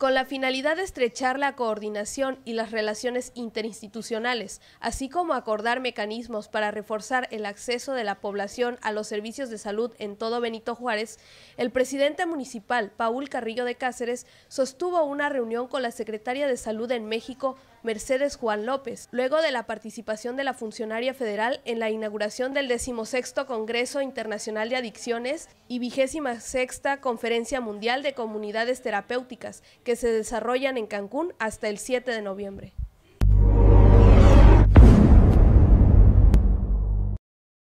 con la finalidad de estrechar la coordinación y las relaciones interinstitucionales, así como acordar mecanismos para reforzar el acceso de la población a los servicios de salud en todo Benito Juárez, el presidente municipal, Paul Carrillo de Cáceres, sostuvo una reunión con la secretaria de Salud en México, Mercedes Juan López, luego de la participación de la funcionaria federal en la inauguración del 16 Congreso Internacional de Adicciones y 26 Conferencia Mundial de Comunidades Terapéuticas, que se desarrollan en Cancún hasta el 7 de noviembre.